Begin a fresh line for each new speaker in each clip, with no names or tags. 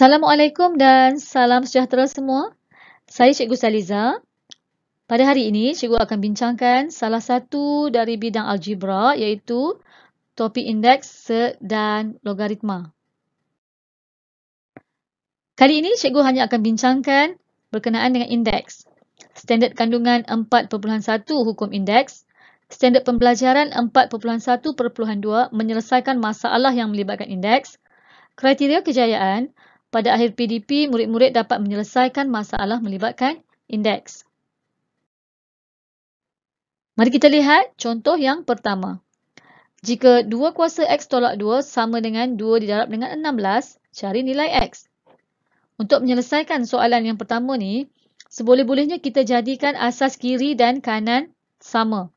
Assalamualaikum dan salam sejahtera semua. Saya Cikgu Saliza. Pada hari ini, Cikgu akan bincangkan salah satu dari bidang algebra iaitu topik indeks dan logaritma. Kali ini, Cikgu hanya akan bincangkan berkenaan dengan indeks. Standard kandungan 4.1 hukum indeks, standard pembelajaran 4.1.2 menyelesaikan masalah yang melibatkan indeks, kriteria kejayaan, pada akhir PDP, murid-murid dapat menyelesaikan masalah melibatkan indeks. Mari kita lihat contoh yang pertama. Jika 2 kuasa X tolak 2 sama dengan 2 didarab dengan 16, cari nilai X. Untuk menyelesaikan soalan yang pertama ni, seboleh-bolehnya kita jadikan asas kiri dan kanan sama.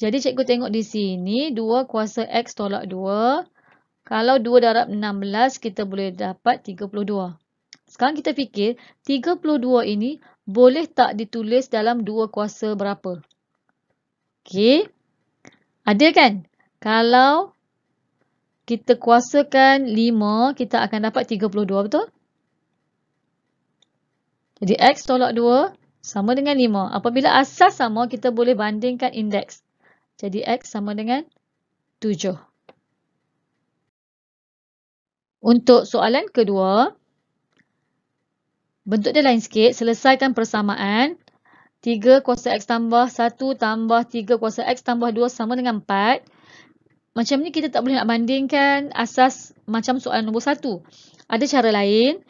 Jadi cikgu tengok di sini, 2 kuasa X tolak 2 kalau 2 darab 16, kita boleh dapat 32. Sekarang kita fikir, 32 ini boleh tak ditulis dalam 2 kuasa berapa? Okey. Ada kan? Kalau kita kuasakan 5, kita akan dapat 32, betul? Jadi X tolak 2 sama dengan 5. Apabila asas sama, kita boleh bandingkan indeks. Jadi X sama dengan 7. Untuk soalan kedua, bentuk dia lain sikit. Selesaikan persamaan. 3 kuasa X tambah 1 tambah 3 kuasa X tambah 2 sama dengan 4. Macam ni kita tak boleh nak bandingkan asas macam soalan nombor 1. Ada cara lain.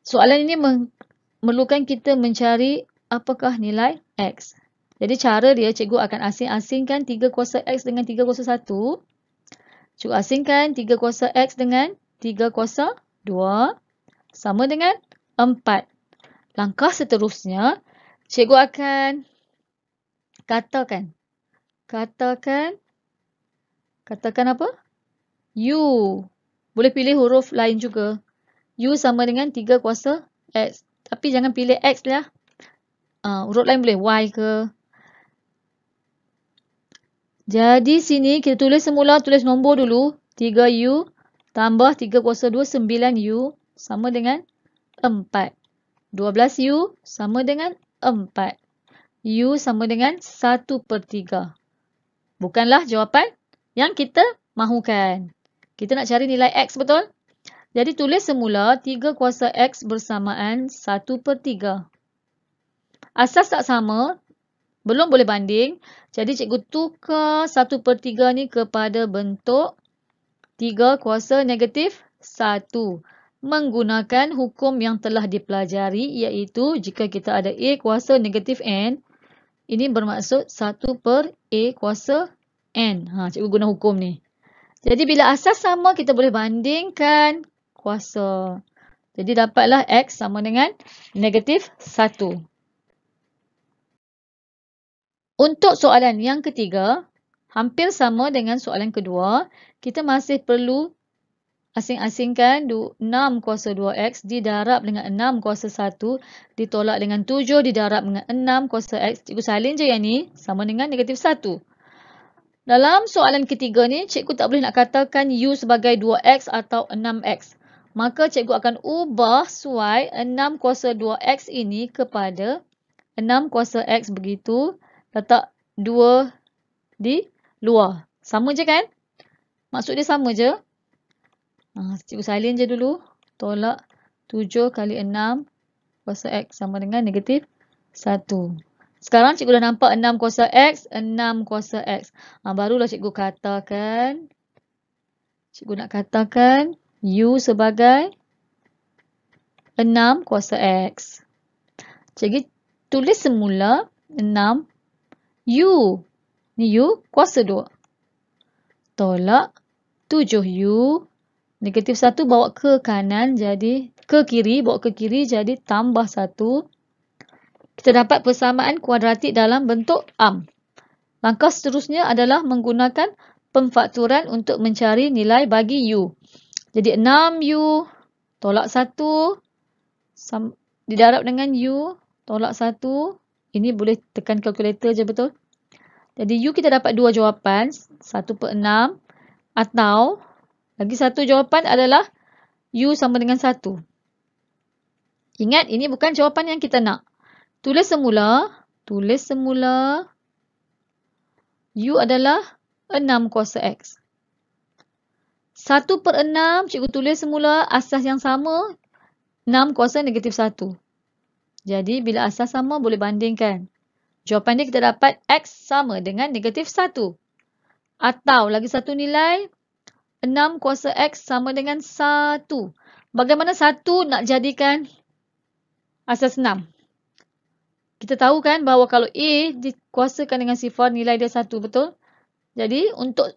Soalan ini memerlukan kita mencari apakah nilai X. Jadi cara dia cikgu akan asing-asingkan 3 kuasa X dengan 3 kuasa 1. Cuba asingkan 3 kuasa X dengan 3 kuasa 2 sama dengan 4. Langkah seterusnya, cikgu akan katakan. Katakan. Katakan apa? U. Boleh pilih huruf lain juga. U sama dengan 3 kuasa X. Tapi jangan pilih X lah. Uh, huruf lain boleh Y ke. Jadi sini kita tulis semula, tulis nombor dulu. 3U tambah 3 kuasa 2, 9U sama dengan 4. 12U sama dengan 4. U sama dengan 1 per 3. Bukanlah jawapan yang kita mahukan. Kita nak cari nilai X betul? Jadi tulis semula 3 kuasa X bersamaan 1 per 3. Asas tak sama, belum boleh banding. Jadi cikgu tukar 1 per 3 ni kepada bentuk 3 kuasa negatif 1. Menggunakan hukum yang telah dipelajari iaitu jika kita ada A kuasa negatif N. Ini bermaksud 1 per A kuasa N. Ha, cikgu guna hukum ni. Jadi bila asas sama kita boleh bandingkan kuasa. Jadi dapatlah X sama dengan negatif 1. Untuk soalan yang ketiga, hampir sama dengan soalan kedua, kita masih perlu asing-asingkan 6 kuasa 2x didarab dengan 6 kuasa 1 ditolak dengan 7 didarab dengan 6 kuasa x. Cikgu salin je yang ni sama dengan negatif 1. Dalam soalan ketiga ni, cikgu tak boleh nak katakan u sebagai 2x atau 6x. Maka cikgu akan ubah suai 6 kuasa 2x ini kepada 6 kuasa x begitu letak dua di luar. Sama je kan? Maksud dia sama je. Ha, cikgu salin je dulu. Tolak 7 kali 6 kuasa X sama dengan negatif 1. Sekarang cikgu dah nampak 6 kuasa X, 6 kuasa X. Ha, barulah cikgu katakan. Cikgu nak katakan U sebagai 6 kuasa X. Cikgu tulis semula 6 U. Ni U kuasa 2. Tolak 7U. Negatif 1 bawa ke kanan jadi ke kiri. Bawa ke kiri jadi tambah 1. Kita dapat persamaan kuadratik dalam bentuk am. Langkah seterusnya adalah menggunakan pemfakturan untuk mencari nilai bagi U. Jadi 6U tolak 1. Didarab dengan U tolak 1. Ini boleh tekan calculator je betul. Jadi U kita dapat dua jawapan. 1 per 6. Atau lagi satu jawapan adalah U sama dengan 1. Ingat ini bukan jawapan yang kita nak. Tulis semula. Tulis semula. U adalah 6 kuasa X. 1 per 6 cikgu tulis semula asas yang sama. 6 kuasa negatif 1. Jadi, bila asas sama, boleh bandingkan. Jawapan dia kita dapat X sama dengan negatif 1. Atau lagi satu nilai, 6 kuasa X sama dengan 1. Bagaimana 1 nak jadikan asas 6? Kita tahu kan bahawa kalau A dikuasakan dengan sifar, nilai dia 1, betul? Jadi, untuk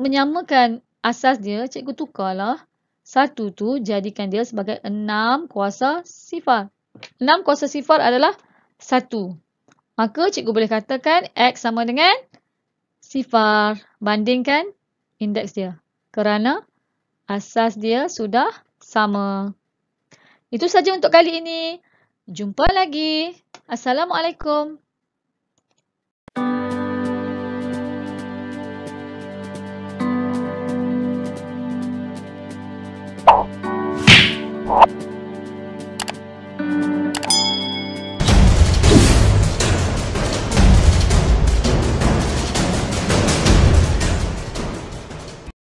menyamakan asas dia, cikgu tukarlah 1 tu jadikan dia sebagai 6 kuasa sifar. 6 kuasa sifar adalah 1. Maka cikgu boleh katakan X sama dengan sifar bandingkan indeks dia. Kerana asas dia sudah sama. Itu saja untuk kali ini. Jumpa lagi. Assalamualaikum. Thank